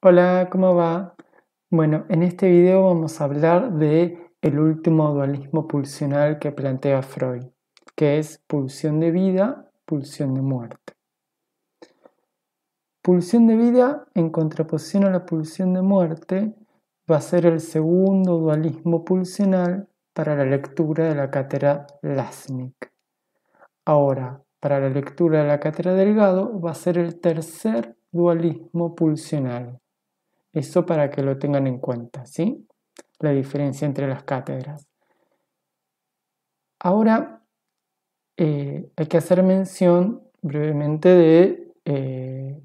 Hola, ¿cómo va? Bueno, en este video vamos a hablar de el último dualismo pulsional que plantea Freud, que es pulsión de vida, pulsión de muerte. Pulsión de vida en contraposición a la pulsión de muerte va a ser el segundo dualismo pulsional para la lectura de la cátedra Lasnik. Ahora, para la lectura de la cátedra Delgado va a ser el tercer dualismo pulsional. Eso para que lo tengan en cuenta, ¿sí? La diferencia entre las cátedras. Ahora eh, hay que hacer mención brevemente de eh,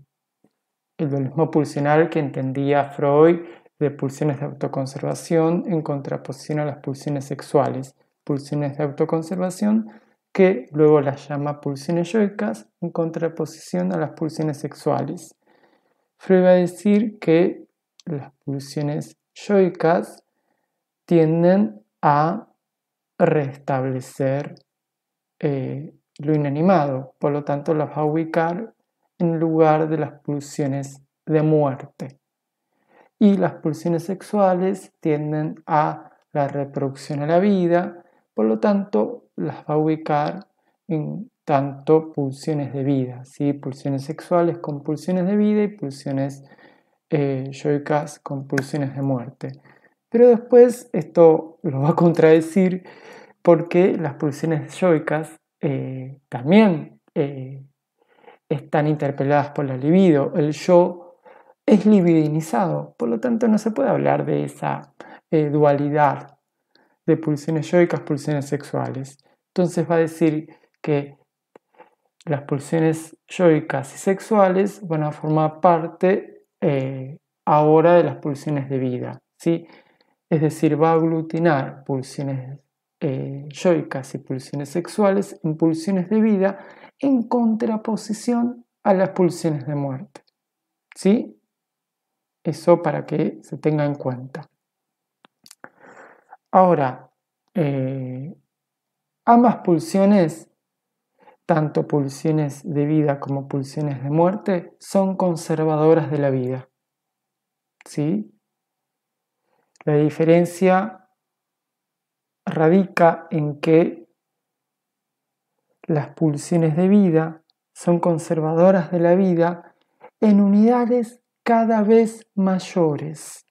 el dualismo pulsional que entendía Freud de pulsiones de autoconservación en contraposición a las pulsiones sexuales. Pulsiones de autoconservación que luego las llama pulsiones yoicas en contraposición a las pulsiones sexuales. Freud va a decir que las pulsiones yoicas tienden a restablecer eh, lo inanimado, por lo tanto las va a ubicar en lugar de las pulsiones de muerte. Y las pulsiones sexuales tienden a la reproducción a la vida, por lo tanto, las va a ubicar en tanto pulsiones de vida, ¿sí? pulsiones sexuales con pulsiones de vida y pulsiones eh, yoicas con pulsiones de muerte. Pero después esto lo va a contradecir porque las pulsiones yoicas eh, también eh, están interpeladas por la libido. El yo es libidinizado, por lo tanto no se puede hablar de esa dualidad de pulsiones yoicas, pulsiones sexuales. Entonces va a decir que las pulsiones yoicas y sexuales van a formar parte eh, ahora de las pulsiones de vida. ¿sí? Es decir, va a aglutinar pulsiones eh, yoicas y pulsiones sexuales en pulsiones de vida en contraposición a las pulsiones de muerte. ¿Sí? Eso para que se tenga en cuenta. Ahora, eh, ambas pulsiones, tanto pulsiones de vida como pulsiones de muerte, son conservadoras de la vida. ¿Sí? La diferencia radica en que las pulsiones de vida son conservadoras de la vida en unidades cada vez mayores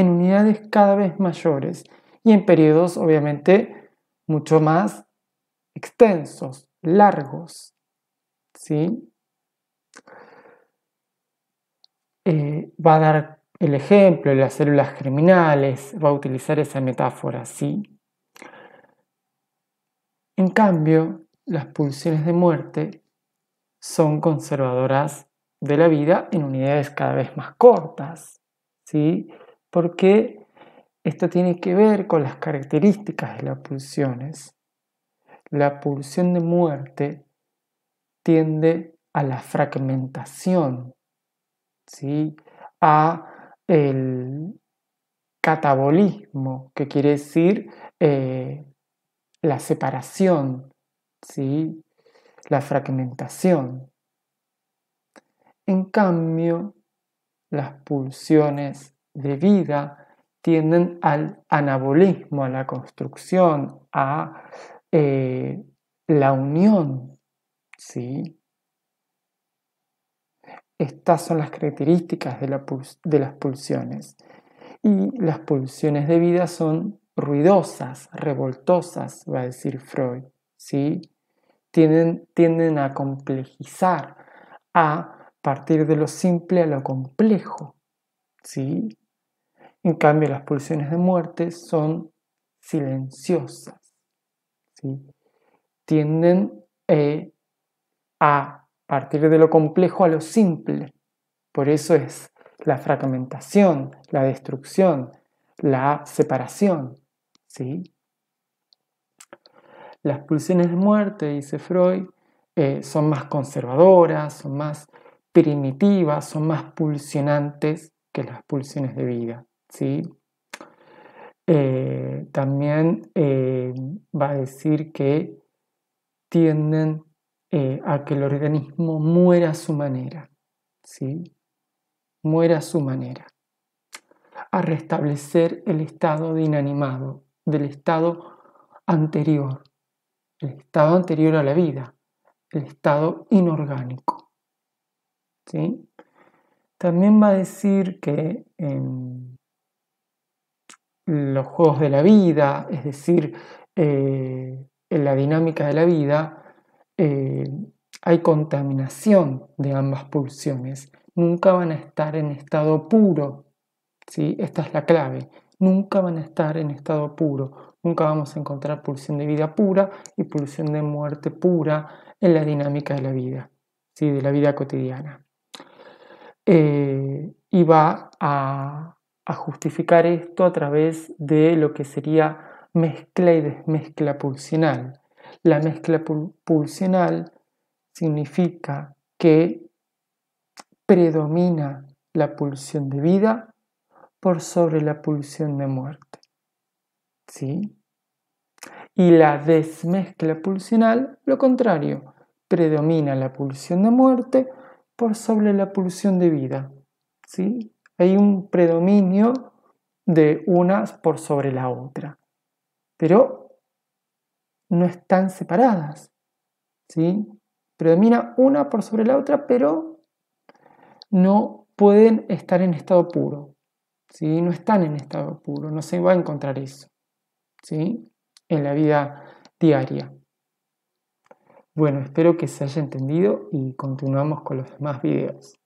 en unidades cada vez mayores y en periodos obviamente mucho más extensos, largos. ¿sí? Eh, va a dar el ejemplo de las células criminales, va a utilizar esa metáfora, ¿sí? En cambio, las pulsiones de muerte son conservadoras de la vida en unidades cada vez más cortas, ¿sí? porque esto tiene que ver con las características de las pulsiones. La pulsión de muerte tiende a la fragmentación, ¿sí? a el catabolismo, que quiere decir eh, la separación, ¿sí? la fragmentación. En cambio, las pulsiones de vida tienden al anabolismo, a la construcción, a eh, la unión. ¿sí? Estas son las características de, las pulsiones. Y las pulsiones de vida son ruidosas, revoltosas, va a decir Freud. ¿sí? Tienden, tienden a complejizar, a partir de lo simple a lo complejo. ¿sí? En cambio, las pulsiones de muerte son silenciosas. Tienden eh, a partir de lo complejo a lo simple. Por eso es la fragmentación, la destrucción, la separación. ¿sí? Las pulsiones de muerte, dice Freud, eh, son más conservadoras, son más primitivas, son más pulsionantes que las pulsiones de vida. ¿sí? Eh, también eh, va a decir que tienden eh, a que el organismo muera a su manera, ¿sí? muera a su manera, a restablecer el estado de inanimado, del estado anterior, el estado anterior a la vida, el estado inorgánico. También va a decir que em, los juegos de la vida, es decir, eh, en la dinámica de la vida, eh, hay contaminación de ambas pulsiones. Nunca van a estar en estado puro. ¿sí? Esta es la clave. Nunca van a estar en estado puro. Nunca vamos a encontrar pulsión de vida pura y pulsión de muerte pura en la dinámica de la vida, ¿sí? de la vida cotidiana. Eh, y va a a justificar esto a través de lo que sería mezcla y desmezcla pulsional. La mezcla pulsional significa que predomina la pulsión de vida por sobre la pulsión de muerte. ¿Sí? Y la desmezcla pulsional, lo contrario, predomina la pulsión de muerte por sobre la pulsión de vida. ¿Sí? hay un predominio de una por sobre la otra, pero no están separadas. ¿sí? Predomina una por sobre la otra, pero no pueden estar en estado puro. ¿sí? No están en estado puro, no se va a encontrar eso ¿sí? en la vida diaria. Bueno, espero que se haya entendido y continuamos con los demás videos.